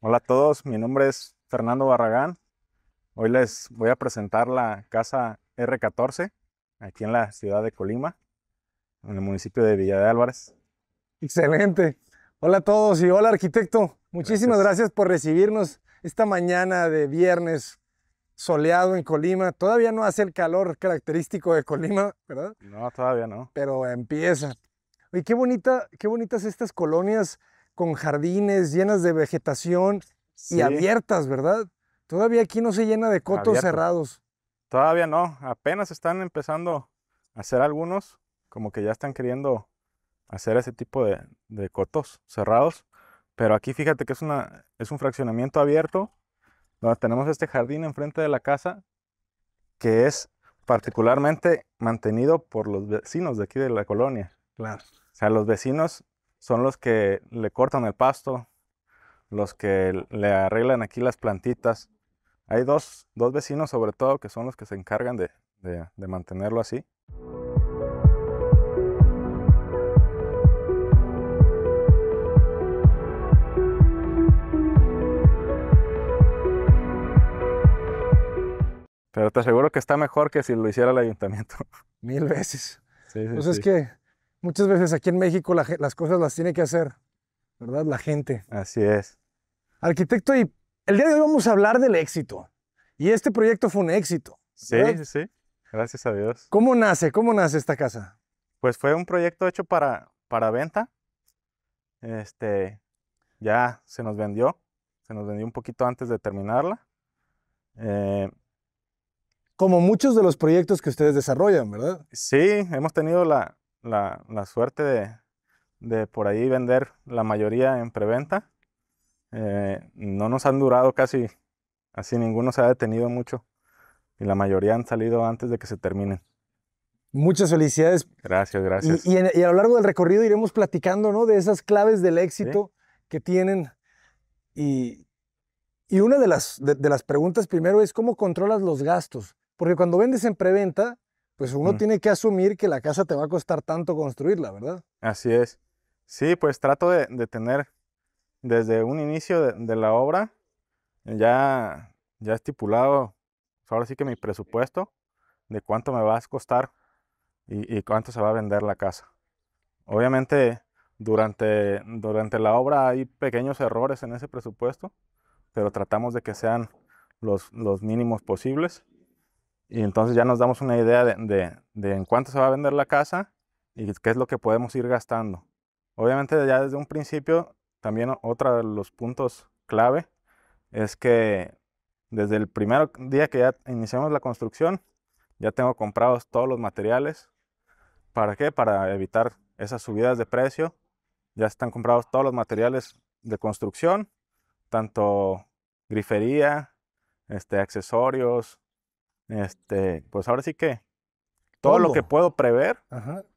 Hola a todos, mi nombre es Fernando Barragán. Hoy les voy a presentar la casa R14 aquí en la ciudad de Colima, en el municipio de Villa de Álvarez. Excelente. Hola a todos y hola arquitecto. Muchísimas gracias, por recibirnos esta mañana de viernes soleado en Colima. Todavía no hace el calor característico de Colima, ¿verdad? No, todavía no. Pero empieza. Y qué bonita, qué bonitas estas colonias con jardines llenas de vegetación y abiertas, ¿verdad? Todavía aquí no se llena de cotos cerrados. Todavía no, apenas están empezando a hacer algunos, como que ya están queriendo hacer ese tipo de, de cotos cerrados. Pero aquí fíjate que es, una, es un fraccionamiento abierto, donde tenemos este jardín enfrente de la casa, que es particularmente mantenido por los vecinos de aquí de la colonia. Claro. O sea, los vecinos son los que le cortan el pasto, los que le arreglan aquí las plantitas. Hay dos, vecinos sobre todo que son los que se encargan de, mantenerlo así. Pero te aseguro que está mejor que si lo hiciera el ayuntamiento. Mil veces. es que muchas veces aquí en México las cosas las tiene que hacer, ¿verdad? La gente. Así es. Arquitecto, y el día de hoy vamos a hablar del éxito. Y este proyecto fue un éxito. Sí, sí, sí. Gracias a Dios. ¿Cómo nace? ¿Cómo nace esta casa? Pues fue un proyecto hecho para, para venta. Este, ya se nos vendió. Se nos vendió un poquito antes de terminarla. Eh, Como muchos de los proyectos que ustedes desarrollan, ¿verdad? Sí, hemos tenido la, la, suerte de, por ahí vender la mayoría en preventa. Eh, no nos han durado casi, así ninguno se ha detenido mucho y la mayoría han salido antes de que se terminen. Muchas felicidades. Gracias, gracias. Y, a lo largo del recorrido iremos platicando ¿no? de esas claves del éxito que tienen. Y, una de las, de las preguntas primero es cómo controlas los gastos. Porque cuando vendes en preventa, pues uno mm. tiene que asumir que la casa te va a costar tanto construirla, ¿verdad? Así es. Sí, pues trato de, tener desde un inicio de, la obra ya, ya estipulado, pues, ahora sí que mi presupuesto de cuánto me va a costar y, cuánto se va a vender la casa. Obviamente durante, durante la obra hay pequeños errores en ese presupuesto, pero tratamos de que sean los mínimos posibles y entonces ya nos damos una idea de, en cuánto se va a vender la casa y qué es lo que podemos ir gastando. Obviamente ya desde un principio, también otro de los puntos clave es que desde el primer día que ya iniciamos la construcción, ya tengo comprados todos los materiales. ¿Para qué? Para evitar esas subidas de precio. Ya están comprados todos los materiales de construcción, tanto grifería, este, accesorios, este, pues ahora sí que todo lo que puedo prever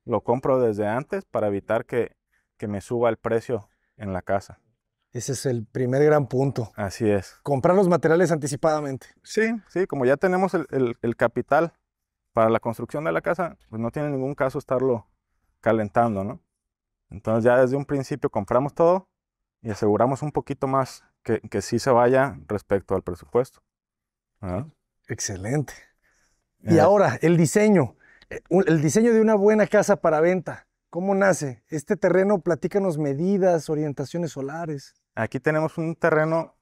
lo compro desde antes para evitar que, me suba el precio en la casa. Ese es el primer gran punto. Así es. Comprar los materiales anticipadamente. Sí, sí, como ya tenemos el, capital para la construcción de la casa, pues no tiene ningún caso estarlo calentando, ¿no? Entonces ya desde un principio compramos todo y aseguramos un poquito más que, que sí se vaya respecto al presupuesto. Excelente. Y ahora, el diseño. Eh, el diseño de una buena casa para venta. ¿Cómo nace? Este terreno, platícanos medidas, orientaciones solares. Aquí tenemos un terreno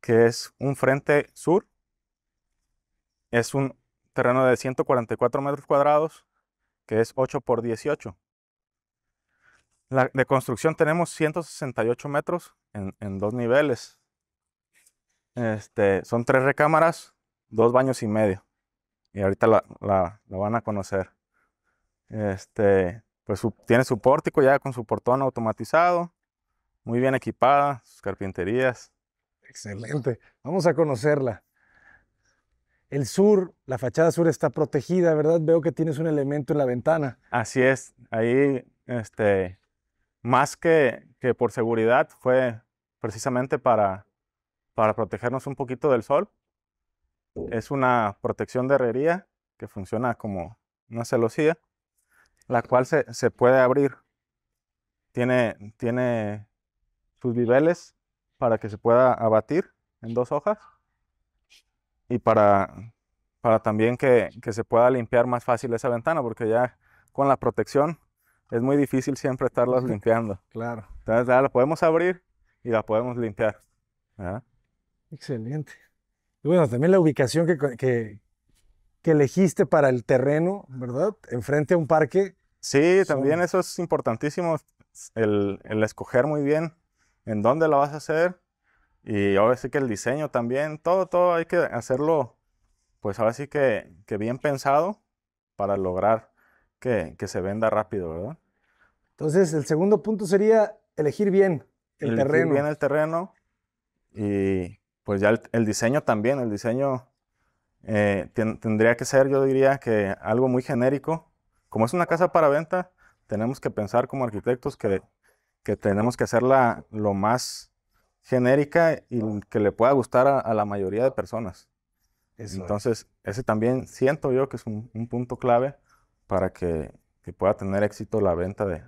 que es un frente sur. Es un terreno de 144 metros cuadrados, que es 8 por 18. La, de construcción tenemos 168 metros en, dos niveles. Este, son tres recámaras, dos baños y medio. Y ahorita la, van a conocer. Este, pues tiene su pórtico ya con su portón automatizado, muy bien equipada, sus carpinterías. Excelente, vamos a conocerla. El sur, la fachada sur está protegida, ¿verdad? Veo que tienes un elemento en la ventana. Así es, ahí, este, más que, que por seguridad, fue precisamente para, para protegernos un poquito del sol es una protección de herrería que funciona como una celosía, la cual se, se puede abrir. Tiene, tiene sus niveles para que se pueda abatir en dos hojas y para, para también que, que, se pueda limpiar más fácil esa ventana, porque ya con la protección es muy difícil siempre estarlas limpiando. Claro. Entonces ya la podemos abrir y la podemos limpiar. Excelente. Y bueno, también la ubicación que, que, elegiste para el terreno, ¿verdad? Enfrente a un parque. Sí, también eso es importantísimo, el, escoger muy bien en dónde la vas a hacer. Y ahora sí que el diseño también, todo, todo hay que hacerlo, pues ahora sí que, que bien pensado para lograr que, que, se venda rápido, ¿verdad? Entonces, el segundo punto sería elegir bien el elegir terreno. bien el terreno y pues ya el, diseño también, el diseño eh, tendría que ser, yo diría, que algo muy genérico. Como es una casa para venta, tenemos que pensar como arquitectos que, que tenemos que hacerla lo más genérica y que le pueda gustar a, la mayoría de personas. Entonces, ese también siento yo que es un, punto clave para que, pueda tener éxito la venta de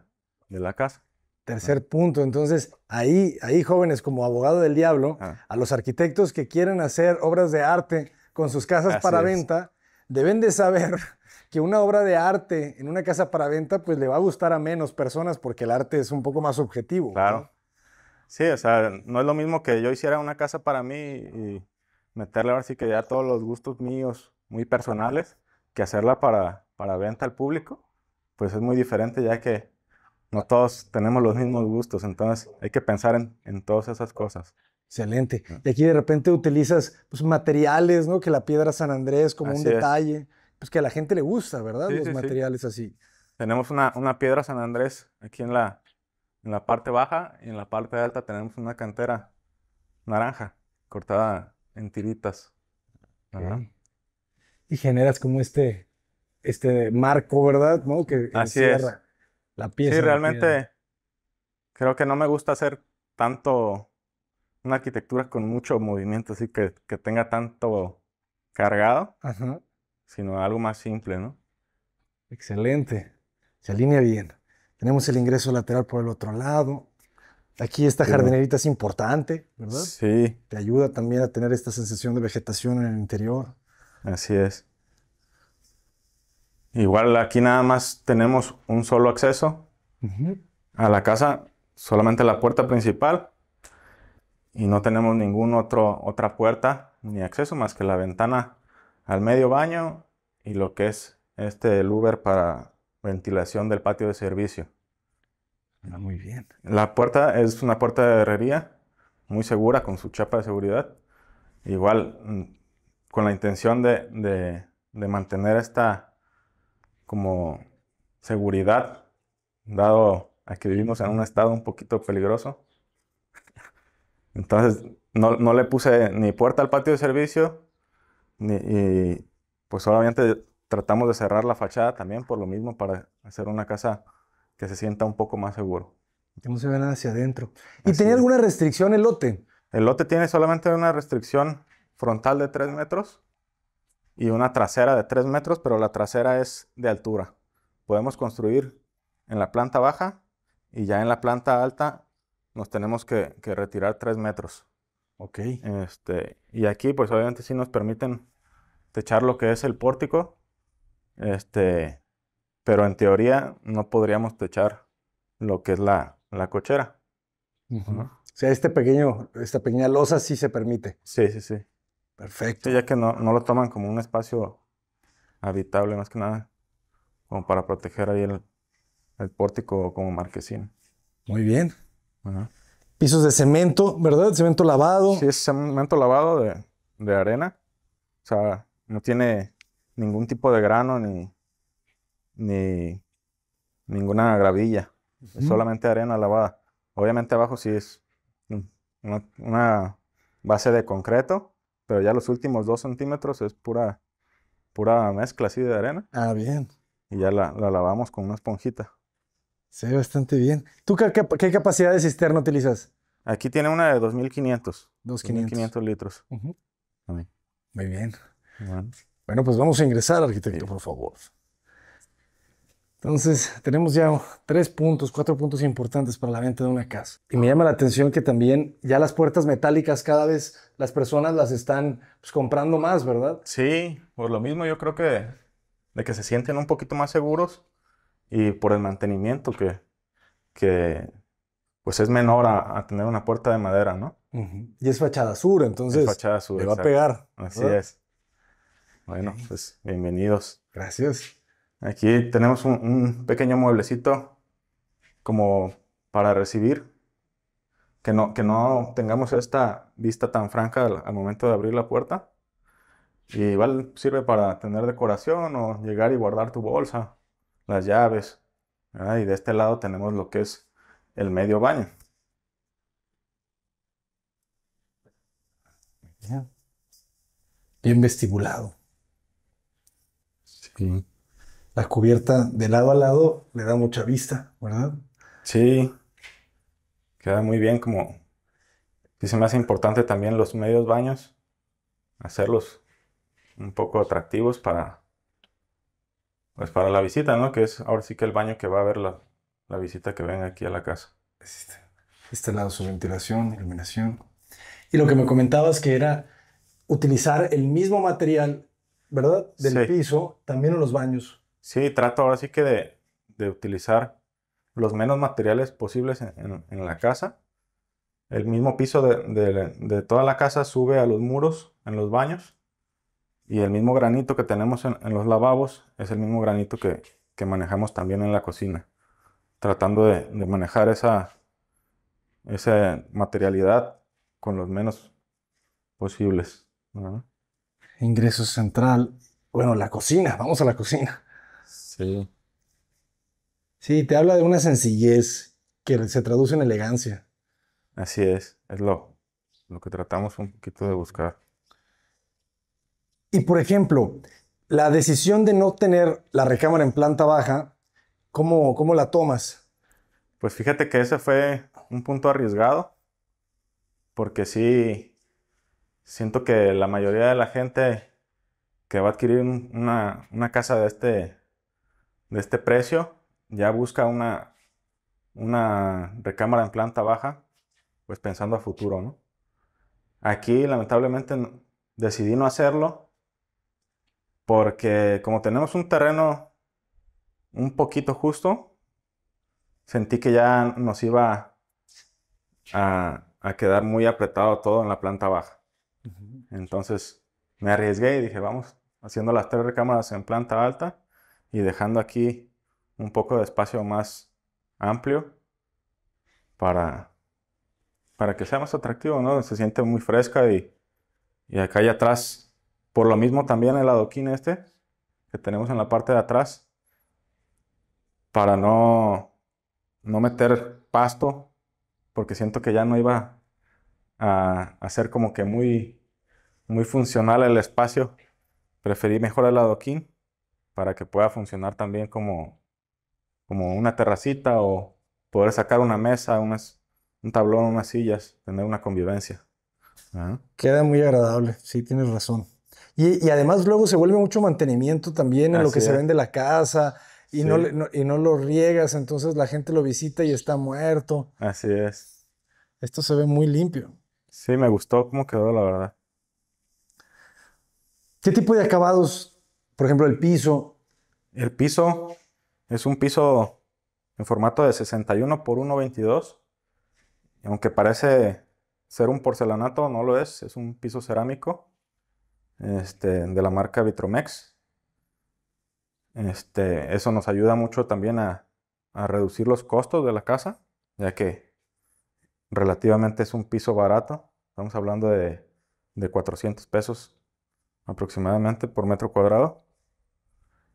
la casa. Tercer punto. Entonces, ahí, ahí jóvenes, como abogado del diablo, a los arquitectos que quieren hacer obras de arte con sus casas para venta, deben de saber que una obra de arte en una casa para venta, pues le va a gustar a menos personas porque el arte es un poco más subjetivo. Claro. Sí, o sea, no es lo mismo que yo hiciera una casa para mí y meterle ahora sí que ya todos los gustos míos muy personales que hacerla para, para venta al público, pues es muy diferente ya que no todos tenemos los mismos gustos, entonces hay que pensar en, en todas esas cosas. Excelente. Mm. Y aquí de repente utilizas pues, materiales, ¿no? Que la piedra San Andrés como un detalle, pues que a la gente le gusta, ¿verdad? los materiales así. Tenemos una, una, piedra San Andrés aquí en la, en la parte baja y en la parte alta tenemos una cantera naranja cortada en tiritas. ¿verdad? Y generas como este, este marco, ¿verdad? ¿No? Que así es. Sí, realmente creo que no me gusta hacer tanto una arquitectura con mucho movimiento, así que, que tenga tanto cargado, sino algo más simple, ¿no? Excelente. Se alinea bien. Tenemos el ingreso lateral por el otro lado. Aquí esta jardinerita es importante, ¿verdad? Sí. Te ayuda también a tener esta sensación de vegetación en el interior. Así es. Igual aquí nada más tenemos un solo acceso a la casa, solamente la puerta principal y no tenemos ninguna otra puerta ni acceso más que la ventana al medio baño y lo que es este el Uber para ventilación del patio de servicio. Ah, muy bien. La puerta es una puerta de herrería, muy segura, con su chapa de seguridad. Igual, mm, con la intención de, de, de mantener esta como seguridad, dado a que vivimos en un estado un poquito peligroso. Entonces, no, le puse ni puerta al patio de servicio, y pues solamente tratamos de cerrar la fachada también por lo mismo, para hacer una casa que se sienta un poco más seguro. Que no se nada hacia adentro. ¿Y tenía alguna restricción el lote? El lote tiene solamente una restricción frontal de tres metros y una trasera de 3 metros, pero la trasera es de altura. Podemos construir en la planta baja y ya en la planta alta nos tenemos que, retirar 3 metros. Ok. Este, y aquí pues obviamente sí nos permiten techar lo que es el pórtico, este, pero en teoría no podríamos techar lo que es la, la cochera. O sea, este pequeño, esta pequeña losa sí se permite. Sí, sí, sí. Perfecto. ya que no, lo toman como un espacio habitable, más que nada, como para proteger ahí el, el pórtico como marquesina. Muy bien. Pisos de cemento, ¿verdad? Cemento lavado. Sí, es cemento lavado de, arena. O sea, no tiene ningún tipo de grano ni, ni ninguna gravilla. Es solamente arena lavada. Obviamente abajo sí es una base de concreto pero ya los últimos dos centímetros es pura, pura mezcla así de arena. Ah, bien. Y ya la, lavamos con una esponjita. Se ve bastante bien. ¿Tú qué, capacidad de cisterna utilizas? Aquí tiene una de 2500. 2500 litros. Muy bien. Bueno. pues vamos a ingresar, arquitecto, por favor. Entonces, tenemos ya tres puntos, cuatro puntos importantes para la venta de una casa. Y me llama la atención que también ya las puertas metálicas cada vez las personas las están pues, comprando más, ¿verdad? Sí, por lo mismo yo creo que de que se sienten un poquito más seguros y por el mantenimiento que, que pues es menor a, tener una puerta de madera, ¿no? Y es fachada sur, entonces le va a pegar. Así es. Bueno, pues bienvenidos. Gracias. Aquí tenemos un, pequeño mueblecito como para recibir. Que no, que no tengamos esta vista tan franca al, momento de abrir la puerta. Y igual sirve para tener decoración o llegar y guardar tu bolsa, las llaves. Y de este lado tenemos lo que es el medio baño. Bien vestibulado. Sí la cubierta de lado a lado le da mucha vista, ¿verdad? Sí, queda muy bien como... Y se me hace importante también los medios baños, hacerlos un poco atractivos para, pues para la visita, ¿no? Que es ahora sí que el baño que va a ver la, visita que venga aquí a la casa. Este, este, lado, su ventilación, iluminación. Y lo que me comentabas que era utilizar el mismo material, ¿verdad? Del piso, también en los baños. Sí, trato ahora sí que de, utilizar los menos materiales posibles en, la casa. El mismo piso de, toda la casa sube a los muros, en los baños. Y el mismo granito que tenemos en, los lavabos es el mismo granito que, manejamos también en la cocina. Tratando de, manejar esa, esa materialidad con los menos posibles. Ingreso central. Bueno, la cocina. Vamos a la cocina. Sí. Sí, te habla de una sencillez que se traduce en elegancia. Así es, es lo, lo que tratamos un poquito de buscar. Y por ejemplo, la decisión de no tener la recámara en planta baja, ¿cómo, la tomas? Pues fíjate que ese fue un punto arriesgado, porque sí, siento que la mayoría de la gente que va a adquirir una, una casa de este, de este precio, ya busca una, una recámara en planta baja, pues pensando a futuro, ¿no? Aquí lamentablemente decidí no hacerlo porque como tenemos un terreno un poquito justo, sentí que ya nos iba a, a quedar muy apretado todo en la planta baja. Entonces me arriesgué y dije, vamos, haciendo las tres recámaras en planta alta y dejando aquí un poco de espacio más amplio para, para que sea más atractivo, ¿no? Se siente muy fresca y, acá hay atrás, por lo mismo también el adoquín este que tenemos en la parte de atrás, para no, no meter pasto, porque siento que ya no iba a, hacer ser como que muy, muy funcional el espacio. Preferí mejor el adoquín para que pueda funcionar también como, como una terracita o poder sacar una mesa, unas, un tablón, unas sillas, tener una convivencia. Queda muy agradable, sí, tienes razón. Y, además luego se vuelve mucho mantenimiento también en lo que se vende la casa y, no, y no lo riegas, entonces la gente lo visita y está muerto. Así es. Esto se ve muy limpio. Sí, me gustó cómo quedó, la verdad. ¿Qué tipo de acabados por ejemplo, el piso. El piso es un piso en formato de 61 por 1,22. Aunque parece ser un porcelanato, no lo es. Es un piso cerámico este, de la marca Vitromex. Este, eso nos ayuda mucho también a, reducir los costos de la casa, ya que relativamente es un piso barato. Estamos hablando de 400 pesos aproximadamente por metro cuadrado.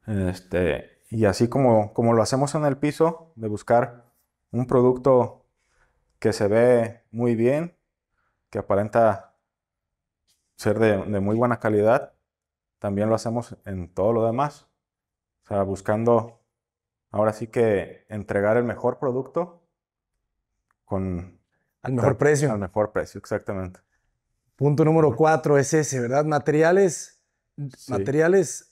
Este, y así como, como lo hacemos en el piso, de buscar un producto que se ve muy bien, que aparenta ser de, muy buena calidad, también lo hacemos en todo lo demás. O sea, buscando ahora sí que entregar el mejor producto con... Al mejor precio. Al mejor precio, exactamente. Punto número cuatro es ese, ¿verdad? Materiales, materiales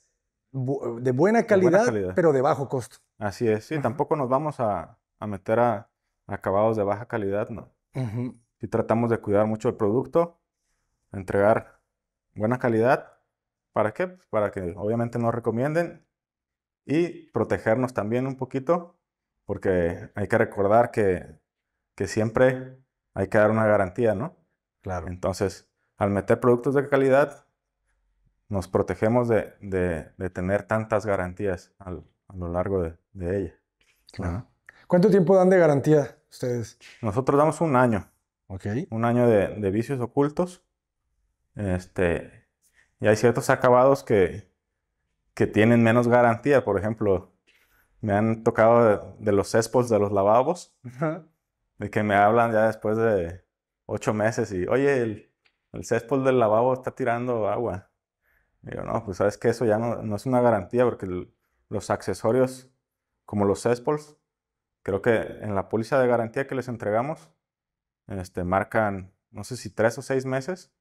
de buena calidad, pero de bajo costo. Así es, sí, tampoco nos vamos a, meter a, acabados de baja calidad, no. Y tratamos de cuidar mucho el producto, entregar buena calidad. ¿Para qué? Pues para que obviamente nos recomienden y protegernos también un poquito, porque hay que recordar que, que siempre hay que dar una garantía, ¿no? Claro. Entonces, al meter productos de calidad, nos protegemos de, tener tantas garantías a lo largo de, ella. ¿Cuánto tiempo dan de garantía ustedes? Nosotros damos un año. Ok. Un año de, vicios ocultos. Este, y hay ciertos acabados que, que tienen menos garantía. Por ejemplo, me han tocado de, los céspedes de los lavabos. De que me hablan ya después de ocho meses y, oye, el, el césped del lavabo está tirando agua. Digo, no, pues sabes que eso ya no, es una garantía porque los accesorios como los Cespols, creo que en la póliza de garantía que les entregamos, este, marcan, no sé si tres o seis meses,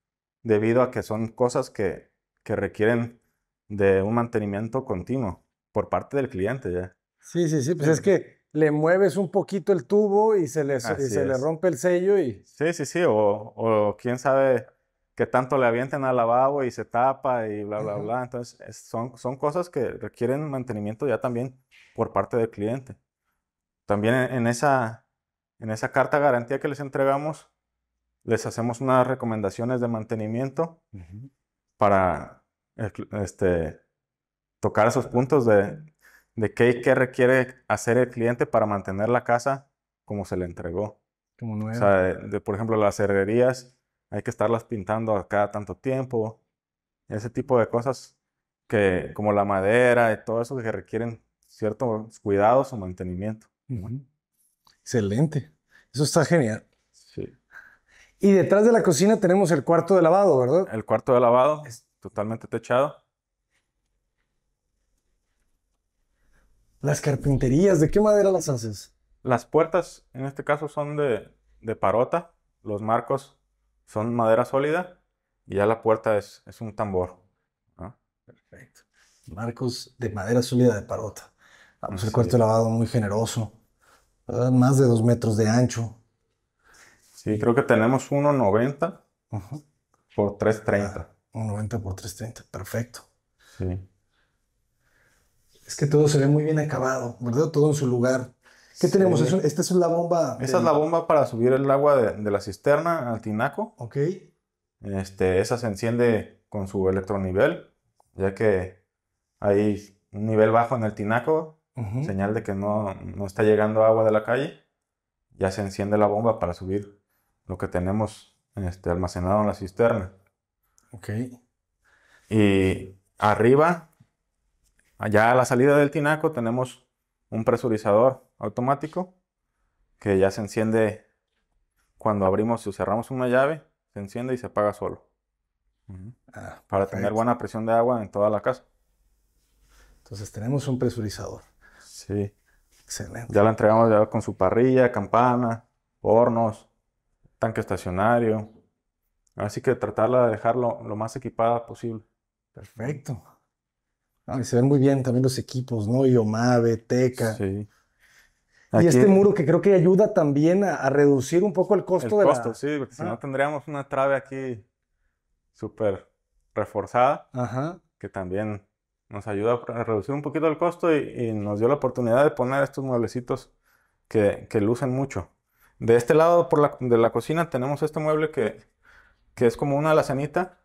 debido a que son cosas que, requieren de un mantenimiento continuo por parte del cliente ya. Sí, sí, sí, pues es que le mueves un poquito el tubo y se le, se le rompe el sello y... Sí, sí, sí, o, o quién sabe, que tanto le avienten al lavabo y se tapa y bla, bla, bla. Entonces, son, son cosas que requieren mantenimiento ya también por parte del cliente. También en, esa, en esa carta garantía que les entregamos, les hacemos unas recomendaciones de mantenimiento para este, tocar esos puntos de, de qué qué requiere hacer el cliente para mantener la casa como se le entregó. Como O sea, de, por ejemplo, las herrerías hay que estarlas pintando cada tanto tiempo, ese tipo de cosas que como la madera y todo eso que requieren ciertos cuidados o mantenimiento. Excelente, eso está genial. Sí. Y detrás de la cocina tenemos el cuarto de lavado, ¿verdad? El cuarto de lavado, es... totalmente techado. Las carpinterías, ¿de qué madera las haces? Las puertas, en este caso, son de parota. Los marcos son madera sólida y ya la puerta es, es un tambor. Perfecto. Marcos de madera sólida de parota. Vamos ah, pues el cuarto lavado muy generoso. Más de dos metros de ancho. Sí, creo que tenemos 1,90 por 3,30. 1,90 ah, por 3,30, perfecto. Sí. Es que todo se ve muy bien acabado, ¿verdad? Todo en su lugar. ¿Qué tenemos? esta es la bomba. Esa es la bomba para subir el agua de, la cisterna al tinaco. Ok. Este, esa se enciende con su electronivel, ya que hay un nivel bajo en el tinaco, señal de que no, está llegando agua de la calle. Ya se enciende la bomba para subir lo que tenemos este, almacenado en la cisterna. Ok. Y arriba, allá a la salida del tinaco, tenemos un presurizador automático que ya se enciende cuando abrimos o cerramos una llave, se enciende y se apaga solo. Ah, para tener buena presión de agua en toda la casa. Entonces tenemos un presurizador. Sí. Excelente. Ya la entregamos ya con su parrilla, campana, hornos, tanque estacionario. Así que tratarla de dejarlo lo más equipada posible. Perfecto. Ah, se ven muy bien también los equipos, ¿no? Yomave, Teca. Sí y este muro que creo que ayuda también a, reducir un poco el costo el costo, sí, porque si no tendríamos una trave aquí súper reforzada, Ajá. que también nos ayuda a reducir un poquito el costo y, nos dio la oportunidad de poner estos mueblecitos que, que lucen mucho. De este lado por la, de la cocina tenemos este mueble que, que es como una alacenita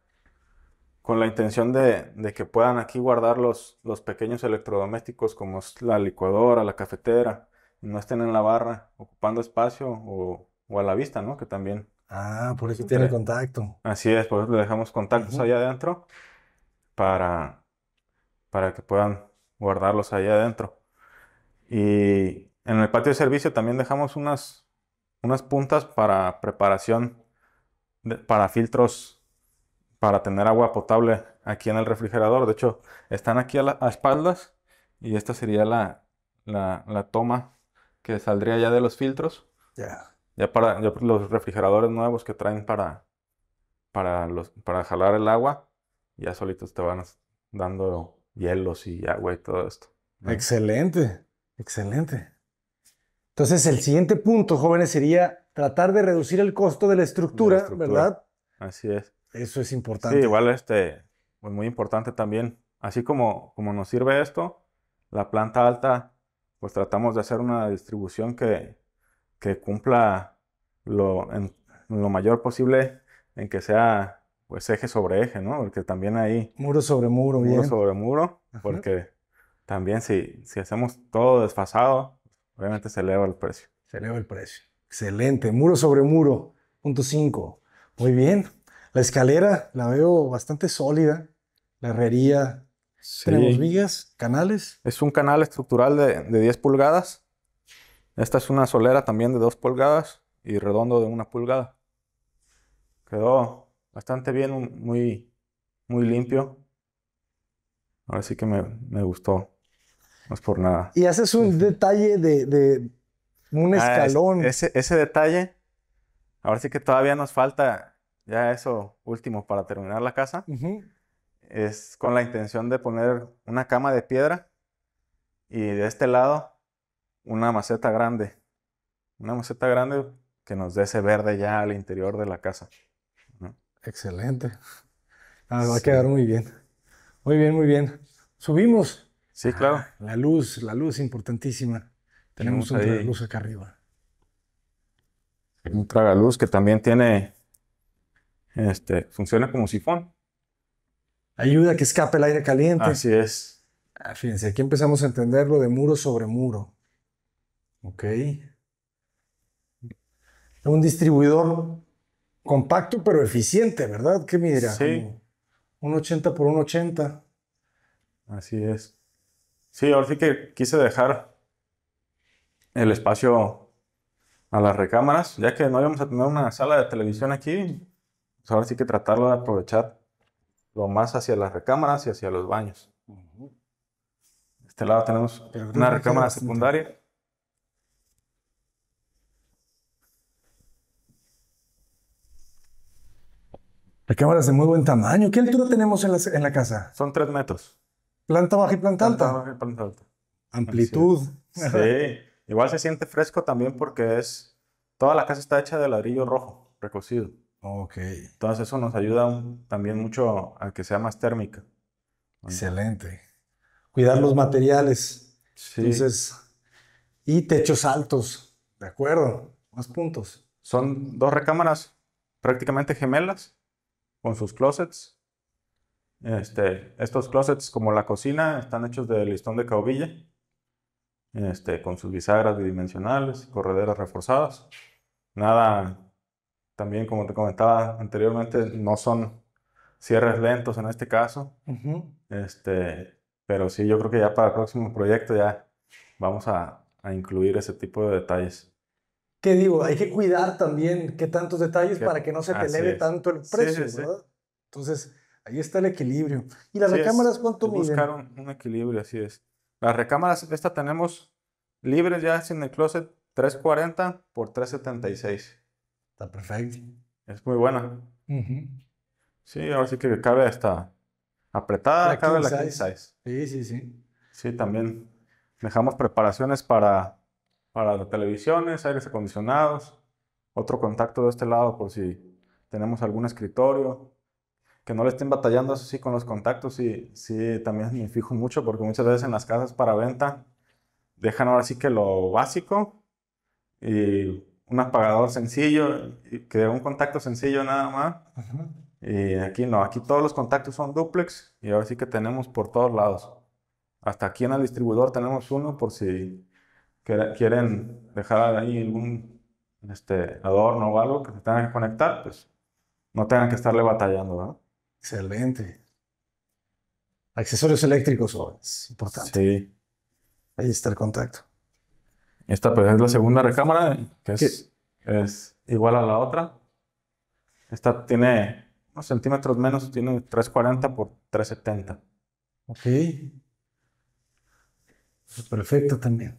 con la intención de, de que puedan aquí guardar los, los, pequeños electrodomésticos como es la licuadora, la cafetera, no estén en la barra, ocupando espacio o, a la vista, ¿no? Que también. Ah, por eso tiene contacto. Así es, por eso le dejamos contactos allá adentro para, para que puedan guardarlos allá adentro. Y en el patio de servicio también dejamos unas, unas puntas para preparación, para filtros, para tener agua potable aquí en el refrigerador. De hecho, están aquí a, espaldas y esta sería la, la, la toma que saldría ya de los filtros. Ya. Ya para los refrigeradores nuevos que traen para, para, para jalar el agua, ya solitos te van dando hielos y agua y todo esto. Excelente, excelente. Entonces, el siguiente punto, jóvenes, sería tratar de reducir el costo de la estructura, ¿verdad? Así es. Eso es importante. Sí, igual este, pues muy importante también. Así como, como nos sirve esto, la planta alta pues tratamos de hacer una distribución que, que cumpla lo, lo mayor posible en que sea pues eje sobre eje, ¿no? Porque también hay... Muro sobre muro, bien. Muro sobre muro, porque también si, si hacemos todo desfasado, obviamente se eleva el precio. Se eleva el precio. Excelente. Muro sobre muro, punto 5. Muy bien. La escalera la veo bastante sólida. La herrería tenemos vigas, canales. Es un canal estructural de, de, 10 pulgadas. Esta es una solera también de 2 pulgadas y redondo de 1 pulgada. Quedó bastante bien, muy, muy limpio. Ahora sí que me, gustó. No es por nada. Y haces un detalle de, un ah, escalón. ese, ese detalle, ahora sí que todavía nos falta ya eso último para terminar la casa es con la intención de poner una cama de piedra y de este lado una maceta grande. Una maceta grande que nos dé ese verde ya al interior de la casa. Excelente. Ah, va a quedar muy bien. Muy bien, muy bien. Subimos. Sí, claro. Ah, la luz, la luz importantísima. Tenemos un tragaluz acá arriba. Un tragaluz que también tiene, este, funciona como sifón. Ayuda a que escape el aire caliente. Así es. Ah, fíjense, aquí empezamos a entenderlo de muro sobre muro. Ok. Un distribuidor compacto pero eficiente, ¿verdad? ¿Qué mira? Sí. un 80 por un 80. Así es. Sí, ahora sí que quise dejar el espacio a las recámaras, ya que no íbamos a tener una sala de televisión aquí, pues ahora sí que tratarlo de aprovechar lo más hacia las recámaras y hacia los baños. De este lado tenemos una recámara secundaria. Recámaras de muy buen tamaño. ¿Qué altura tenemos en la, casa? Son tres metros. Planta baja y planta, planta Baja y planta alta. Amplitud. sí. Igual se siente fresco también porque es. Toda la casa está hecha de ladrillo rojo, recocido. Ok. Entonces eso nos ayuda también mucho a que sea más térmica. Excelente. Cuidar los materiales. Sí. Entonces, y techos altos. De acuerdo. Más puntos. Son dos recámaras prácticamente gemelas con sus closets. Este, estos closets, como la cocina, están hechos de listón de caobilla este, con sus bisagras bidimensionales, correderas reforzadas. Nada también, como te comentaba anteriormente, no son cierres lentos en este caso. este, pero sí, yo creo que ya para el próximo proyecto ya vamos a, incluir ese tipo de detalles. ¿Qué digo? Hay que cuidar también qué tantos detalles para que no se te eleve tanto el precio, Entonces, ahí está el equilibrio. ¿Y las recámaras cuánto miden? buscaron un, equilibrio, así es. Las recámaras, esta tenemos libres ya sin el closet, 340 por 376. Está perfecto. Es muy buena. Sí, ahora sí que cabe hasta apretada, la cabe la size. Sí, sí, sí. Sí, también dejamos preparaciones para, para televisiones, aires acondicionados, otro contacto de este lado por si tenemos algún escritorio, que no le estén batallando así con los contactos y sí también me fijo mucho porque muchas veces en las casas para venta dejan ahora sí que lo básico y un apagador sencillo, que de un contacto sencillo nada más. Y aquí no, aquí todos los contactos son duplex y ahora sí que tenemos por todos lados. Hasta aquí en el distribuidor tenemos uno por si quieren dejar ahí algún este, adorno o algo que se tengan que conectar, pues no tengan que estarle batallando. Excelente. Accesorios eléctricos, es importante. Sí. Ahí está el contacto. Esta pues, es la segunda pues, recámara, que es, igual a la otra. Esta tiene unos centímetros menos, tiene 340 por 370. Ok. Pues, perfecto también.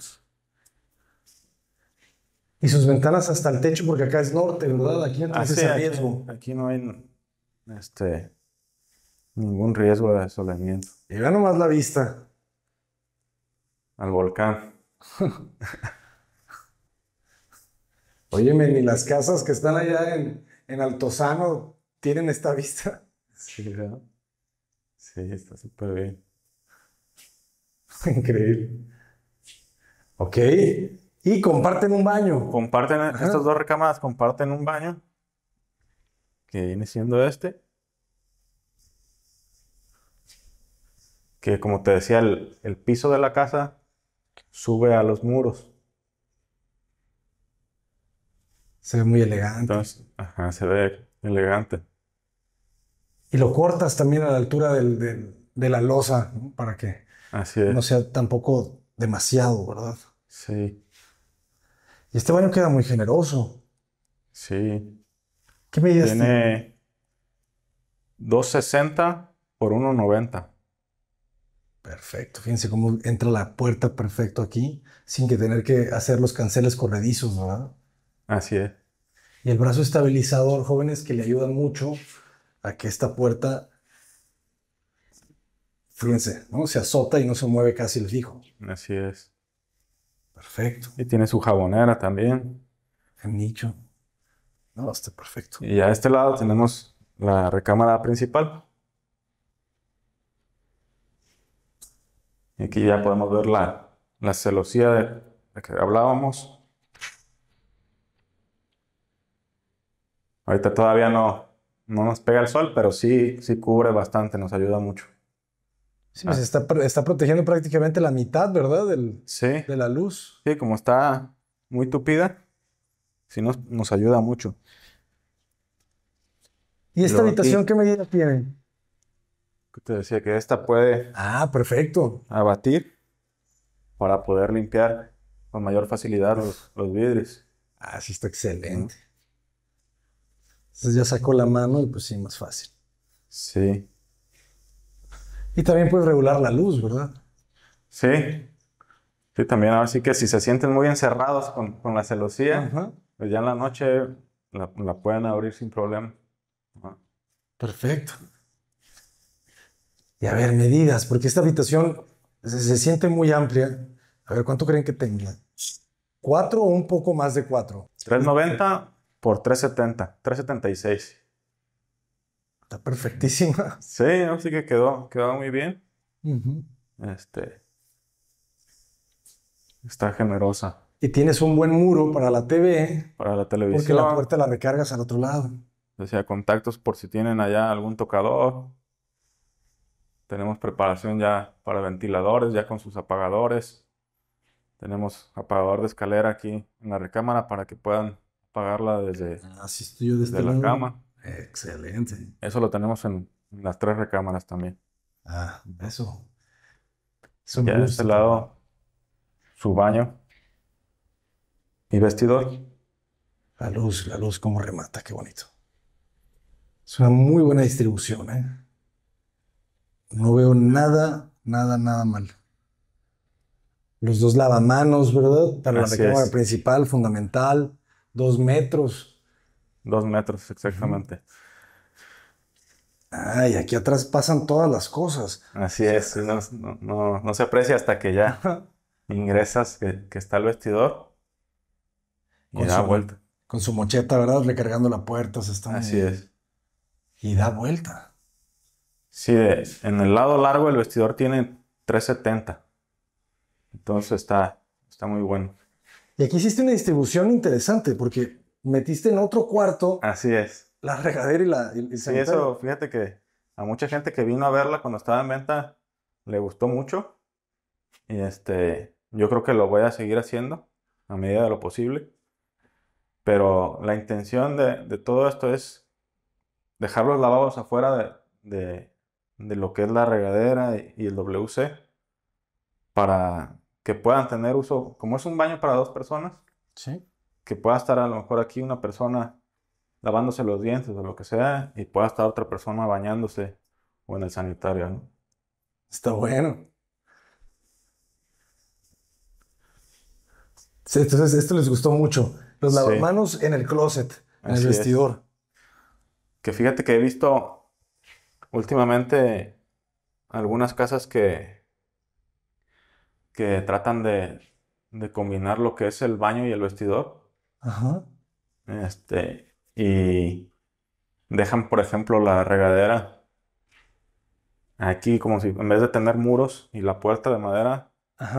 Y sus ventanas hasta el techo, porque acá es norte, ¿verdad? Aquí no riesgo. Aquí no hay este, ningún riesgo de desolamiento. Y vean nomás la vista. Al volcán. Óyeme, ni las casas que están allá en, Altozano tienen esta vista. Sí, está súper bien. Increíble. Ok. Y comparten un baño. Comparten, estas dos recámaras comparten un baño. Que viene siendo este. Que como te decía, el piso de la casa sube a los muros. Se ve muy elegante. ajá, se ve elegante. Y lo cortas también a la altura de la losa, para que no sea tampoco demasiado, ¿verdad? Sí. Y este baño queda muy generoso. Sí. ¿Qué medidas tiene? 260 por 190. Perfecto, fíjense cómo entra la puerta perfecto aquí, sin que tener que hacer los canceles corredizos, ¿verdad? Así es. Y el brazo estabilizador, jóvenes, que le ayuda mucho a que esta puerta, fíjense, ¿no? Se azota y no se mueve casi el fijo. Así es. Perfecto. Y tiene su jabonera también. En nicho. No, está perfecto. Y a este lado tenemos la recámara principal. Y aquí ya podemos ver la, la celosía de, la que hablábamos. Ahorita todavía no, no nos pega el sol, pero sí, sí cubre bastante, nos ayuda mucho. Sí, pues está, está, protegiendo prácticamente la mitad, ¿verdad? Del, De la luz. Sí, como está muy tupida, sí nos, nos ayuda mucho. ¿Y esta habitación qué medida tiene? te decía que esta puede ah, perfecto. abatir para poder limpiar con mayor facilidad los, vidrios. Ah, sí, está excelente. Entonces ya sacó la mano y pues sí, más fácil. Sí. Y también puedes regular la luz, ¿verdad? Sí. Sí, también. Así que si se sienten muy encerrados con, la celosía, pues ya en la noche la, la pueden abrir sin problema. Perfecto y a ver, medidas, porque esta habitación se, siente muy amplia. A ver, ¿cuánto creen que tenga? ¿Cuatro o un poco más de cuatro? 390 por 370, 376. Está perfectísima. Sí, así que quedó, quedó muy bien. Este. Está generosa. Y tienes un buen muro para la TV. Para la televisión. Porque la puerta la recargas al otro lado. O sea, contactos por si tienen allá algún tocador. Tenemos preparación ya para ventiladores, ya con sus apagadores. Tenemos apagador de escalera aquí en la recámara para que puedan apagarla desde, este desde la cama. Excelente. Eso lo tenemos en, las tres recámaras también. Ah, eso. Y ya este lado, su baño y vestidor. La luz, la luz, como remata, qué bonito. Es una muy buena distribución, ¿eh? No veo nada, nada, nada mal. Los dos lavamanos, ¿verdad? Para la recámara principal, fundamental. Dos metros. Dos metros, exactamente. Ay, aquí atrás pasan todas las cosas. Así es, no, se aprecia hasta que ya ingresas, que, está el vestidor y da vuelta. Con su mocheta, ¿verdad? Recargando la puerta, se está. Así es. Y da vuelta. Sí, en el lado largo el vestidor tiene 370. Entonces está, está muy bueno. Y aquí hiciste una distribución interesante porque metiste en otro cuarto. Así es. La regadera y la. Y sí, eso, fíjate que a mucha gente que vino a verla cuando estaba en venta le gustó mucho. Y este, yo creo que lo voy a seguir haciendo a medida de lo posible. Pero la intención de, todo esto es dejar los lavados afuera de, de lo que es la regadera y el WC para que puedan tener uso, como es un baño para dos personas, ¿Sí? que pueda estar a lo mejor aquí una persona lavándose los dientes o lo que sea y pueda estar otra persona bañándose o en el sanitario. Está bueno. Sí, entonces, esto les gustó mucho. Los lavamanos en el closet, en el vestidor. Que fíjate que he visto últimamente algunas casas que, que tratan de, combinar lo que es el baño y el vestidor. Ajá. Este, y dejan, por ejemplo, la regadera aquí, como si en vez de tener muros y la puerta de madera,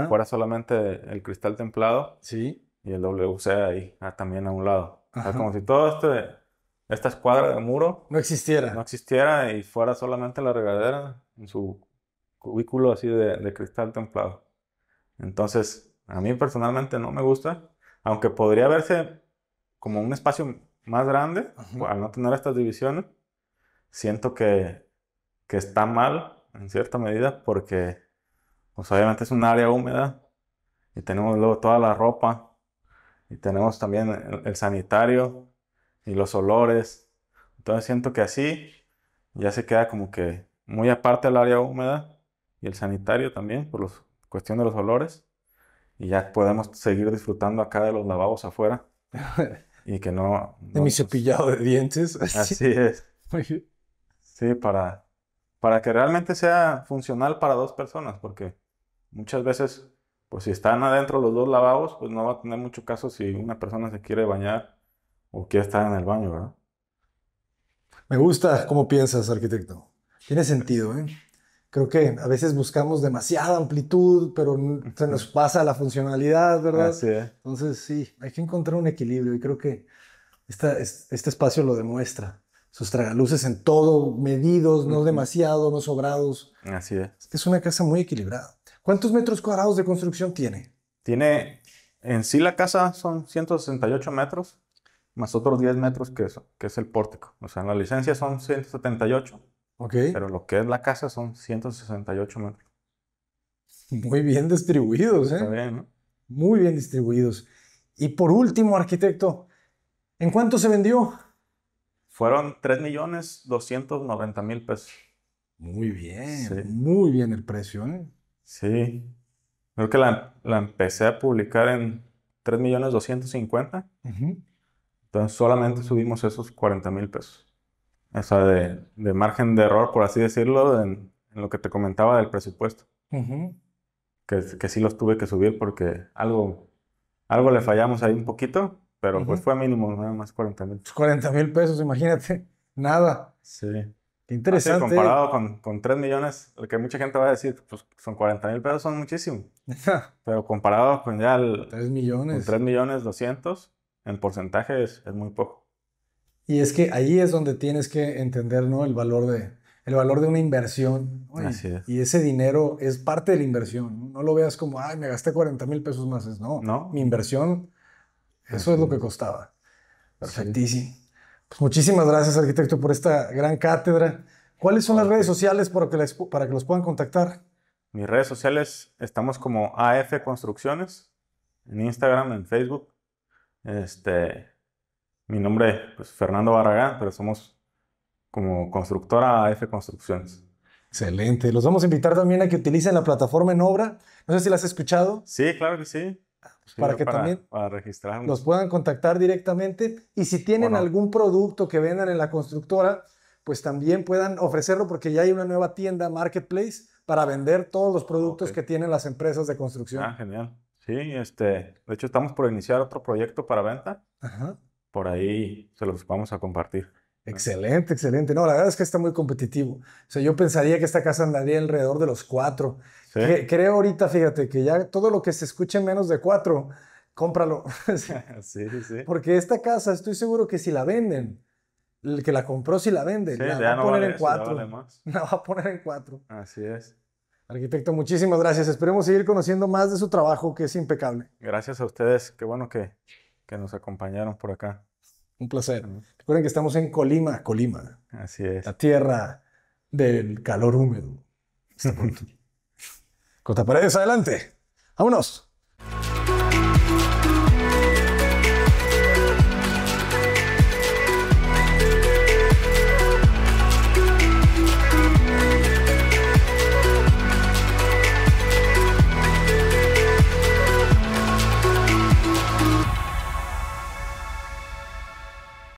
fuera solamente el cristal templado. Sí. Y el WC ahí, ah, también a un lado. como si todo este esta escuadra de muro no existiera. No existiera y fuera solamente la regadera en su cubículo así de, cristal templado. Entonces, a mí personalmente no me gusta, aunque podría verse como un espacio más grande al no tener estas divisiones. Siento que, que está mal en cierta medida porque pues obviamente es un área húmeda y tenemos luego toda la ropa y tenemos también el sanitario y los olores. Entonces siento que así ya se queda como que muy aparte el área húmeda y el sanitario también por la cuestión de los olores y ya podemos seguir disfrutando acá de los lavabos afuera y que no... de mi pues cepillado de dientes. Así, es. Sí, para, para que realmente sea funcional para dos personas, porque muchas veces, pues si están adentro los dos lavabos, pues no va a tener mucho caso si una persona se quiere bañar o quiere estar en el baño, ¿verdad? Me gusta cómo piensas, arquitecto. Tiene sentido, ¿eh? Creo que a veces buscamos demasiada amplitud, pero se nos pasa la funcionalidad, ¿verdad? Así es. Entonces, sí, hay que encontrar un equilibrio y creo que este espacio lo demuestra. Sus tragaluces en todo, medidos, no demasiado, no sobrados. Así es. Es una casa muy equilibrada. ¿Cuántos metros cuadrados de construcción tiene? Tiene, en sí la casa son 168 metros más otros 10 metros que es, que es el pórtico. O sea, en la licencia son 178, Ok. pero lo que es la casa son 168 metros. Muy bien distribuidos, ¿eh? Está bien, ¿no? Muy bien distribuidos. Y por último, arquitecto, ¿en cuánto se vendió? Fueron millones mil pesos. Muy bien, muy bien el precio, ¿eh? Sí. Creo que la, la empecé a publicar en 3.250.000. millones entonces solamente subimos esos 40 mil pesos. O sea, de, margen de error, por así decirlo, en, lo que te comentaba del presupuesto. que, sí los tuve que subir porque algo, algo le fallamos ahí un poquito, pero pues fue mínimo, nada más 40 mil. 40 pues, mil pesos, imagínate. Nada. Sí. Qué interesante. comparado con, con 3 millones, lo que mucha gente va a decir, pues son 40 mil pesos, son muchísimo. pero comparado con ya el... 3 millones. Con 3 millones 200, en porcentaje es, muy poco. Y es que ahí es donde tienes que entender ¿no? el, valor de, el valor de una inversión. Y ese dinero es parte de la inversión. ¿no? lo veas como, ay, me gasté 40 mil pesos más. no, no, mi inversión, eso es lo que costaba. Perfectísimo. Pues muchísimas gracias, arquitecto, por esta gran cátedra. ¿Cuáles son las redes sociales para que, para que los puedan contactar? Mis redes sociales estamos como AF Construcciones, en Instagram, en Facebook este, mi nombre es pues, Fernando Barragán, pero somos como constructora AF Construcciones. Excelente. Los vamos a invitar también a que utilicen la plataforma en obra. No sé si las has escuchado. Sí, claro que sí. para que también para los puedan contactar directamente. Y si tienen algún producto que vendan en la constructora, pues también puedan ofrecerlo porque ya hay una nueva tienda, Marketplace, para vender todos los ah, productos que tienen las empresas de construcción. Ah, genial. Sí, este, de hecho estamos por iniciar otro proyecto para venta. Por ahí se los vamos a compartir. Excelente, excelente. No, la verdad es que está muy competitivo. O sea, yo pensaría que esta casa andaría alrededor de los cuatro. creo ahorita, fíjate, que ya todo lo que se escuche en menos de cuatro, cómpralo. sí, sí. Porque esta casa, estoy seguro que si la venden, el que la compró si la vende, la va a poner en cuatro. la va a poner en cuatro. Así es. Arquitecto, muchísimas gracias. Esperemos seguir conociendo más de su trabajo, que es impecable. Gracias a ustedes. Qué bueno que, que nos acompañaron por acá. Un placer. Recuerden que estamos en Colima, Colima. Así es. La tierra del calor húmedo. Costa Paredes, adelante. Vámonos.